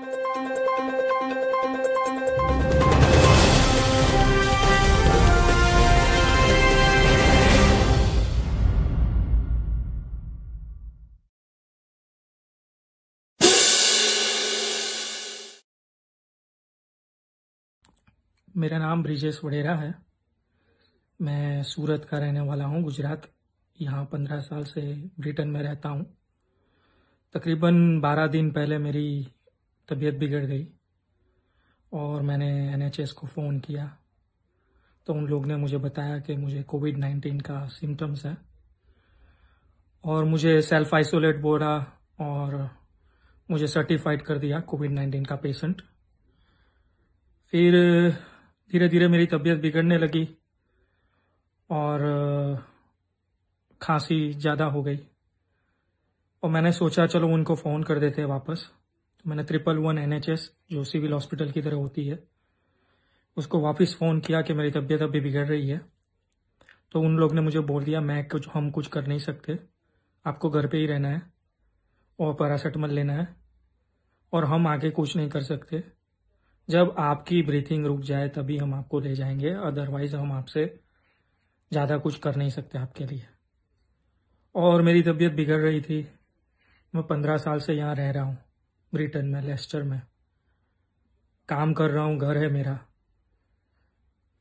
मेरा नाम ब्रिजेश वडेरा है मैं सूरत का रहने वाला हूँ गुजरात यहाँ पंद्रह साल से ब्रिटेन में रहता हूँ तकरीबन बारह दिन पहले मेरी तबीयत बिगड़ गई और मैंने एन को फ़ोन किया तो उन लोग ने मुझे बताया कि मुझे कोविड नाइन्टीन का सिम्टम्स है और मुझे सेल्फ आइसोलेट बोला और मुझे सर्टिफाइड कर दिया कोविड नाइन्टीन का पेशेंट फिर धीरे धीरे मेरी तबीयत बिगड़ने लगी और खांसी ज़्यादा हो गई और मैंने सोचा चलो उनको फ़ोन कर देते वापस तो मैंने ट्रिपल वन एन जो सिविल हॉस्पिटल की तरह होती है उसको वापस फ़ोन किया कि मेरी तबीयत अभी बिगड़ रही है तो उन लोग ने मुझे बोल दिया मैं कुछ हम कुछ कर नहीं सकते आपको घर पे ही रहना है और पैरासीटामोल लेना है और हम आगे कुछ नहीं कर सकते जब आपकी ब्रीथिंग रुक जाए तभी हम आपको ले जाएंगे अदरवाइज हम आपसे ज़्यादा कुछ कर नहीं सकते आपके लिए और मेरी तबीयत बिगड़ रही थी मैं पंद्रह साल से यहाँ रह रहा हूँ ब्रिटेन में लेस्टर में काम कर रहा हूँ घर है मेरा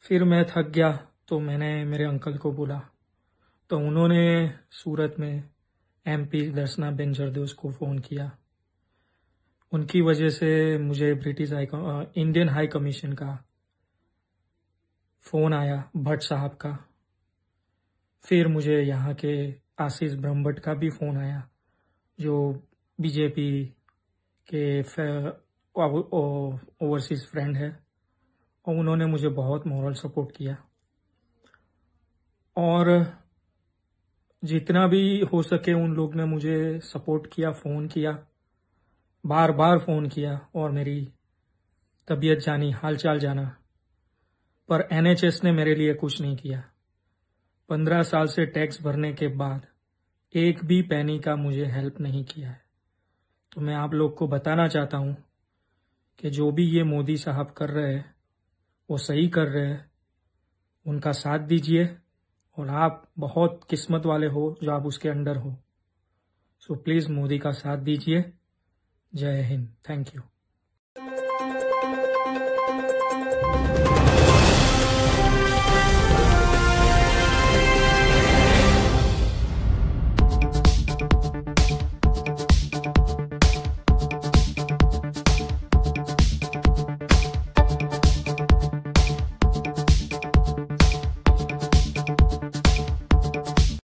फिर मैं थक गया तो मैंने मेरे अंकल को बोला तो उन्होंने सूरत में एमपी दर्शना बेन जरदेस को फ़ोन किया उनकी वजह से मुझे British high Indian high commission का फ़ोन आया भट्ट साहब का फिर मुझे यहाँ के आशीष ब्रह्मभट का भी फ़ोन आया जो बीजेपी के ओवरसीज़ फ्रेंड है और उन्होंने मुझे बहुत मॉरल सपोर्ट किया और जितना भी हो सके उन लोग ने मुझे सपोर्ट किया फ़ोन किया बार बार फ़ोन किया और मेरी तबीयत जानी हालचाल जाना पर एनएचएस ने मेरे लिए कुछ नहीं किया पंद्रह साल से टैक्स भरने के बाद एक भी पैनी का मुझे हेल्प नहीं किया है तो मैं आप लोग को बताना चाहता हूँ कि जो भी ये मोदी साहब कर रहे हैं वो सही कर रहे हैं उनका साथ दीजिए और आप बहुत किस्मत वाले हो जो आप उसके अंडर हो सो प्लीज़ मोदी का साथ दीजिए जय हिंद थैंक यू